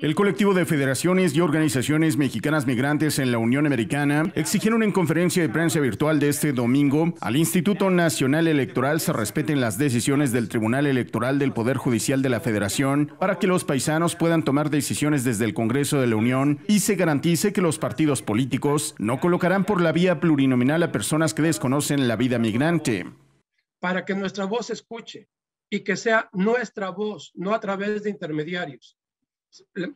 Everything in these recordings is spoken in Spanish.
El colectivo de federaciones y organizaciones mexicanas migrantes en la Unión Americana exigieron en conferencia de prensa virtual de este domingo al Instituto Nacional Electoral se respeten las decisiones del Tribunal Electoral del Poder Judicial de la Federación para que los paisanos puedan tomar decisiones desde el Congreso de la Unión y se garantice que los partidos políticos no colocarán por la vía plurinominal a personas que desconocen la vida migrante. Para que nuestra voz escuche y que sea nuestra voz, no a través de intermediarios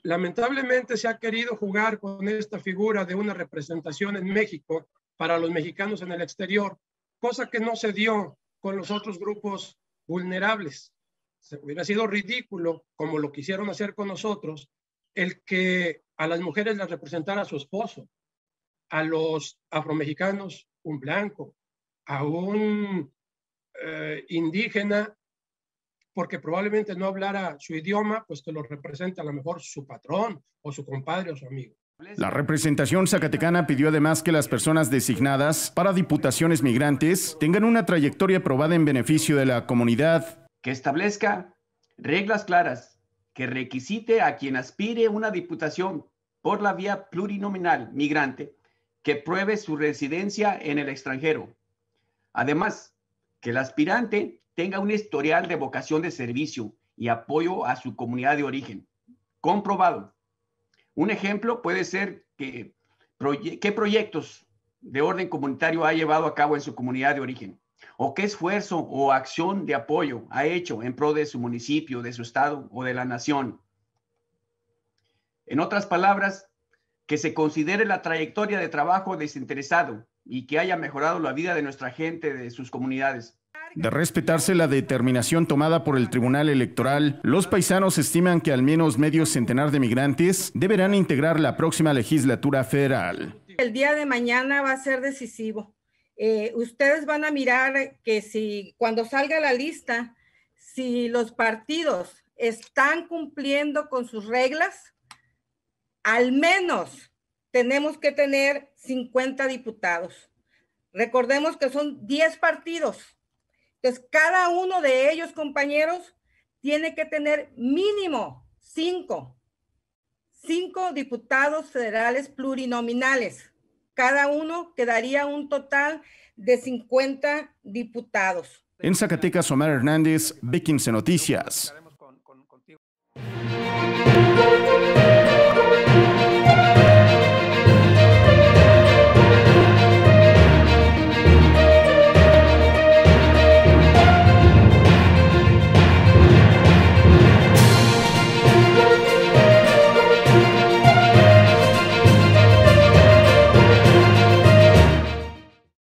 lamentablemente se ha querido jugar con esta figura de una representación en México para los mexicanos en el exterior, cosa que no se dio con los otros grupos vulnerables. Se hubiera sido ridículo, como lo quisieron hacer con nosotros, el que a las mujeres las representara su esposo, a los afromexicanos un blanco, a un eh, indígena porque probablemente no hablara su idioma, pues que lo representa a lo mejor su patrón o su compadre o su amigo. La representación zacatecana pidió además que las personas designadas para diputaciones migrantes tengan una trayectoria probada en beneficio de la comunidad. Que establezca reglas claras, que requisite a quien aspire una diputación por la vía plurinominal migrante, que pruebe su residencia en el extranjero. Además, que el aspirante tenga un historial de vocación de servicio y apoyo a su comunidad de origen. Comprobado. Un ejemplo puede ser que, qué proyectos de orden comunitario ha llevado a cabo en su comunidad de origen o qué esfuerzo o acción de apoyo ha hecho en pro de su municipio, de su estado o de la nación. En otras palabras, que se considere la trayectoria de trabajo desinteresado y que haya mejorado la vida de nuestra gente, de sus comunidades. De respetarse la determinación tomada por el Tribunal Electoral, los paisanos estiman que al menos medio centenar de migrantes deberán integrar la próxima legislatura federal. El día de mañana va a ser decisivo. Eh, ustedes van a mirar que si cuando salga la lista, si los partidos están cumpliendo con sus reglas, al menos tenemos que tener 50 diputados. Recordemos que son 10 partidos entonces, cada uno de ellos, compañeros, tiene que tener mínimo cinco, cinco diputados federales plurinominales. Cada uno quedaría un total de 50 diputados. En Zacatecas, Omar Hernández, B15 Noticias.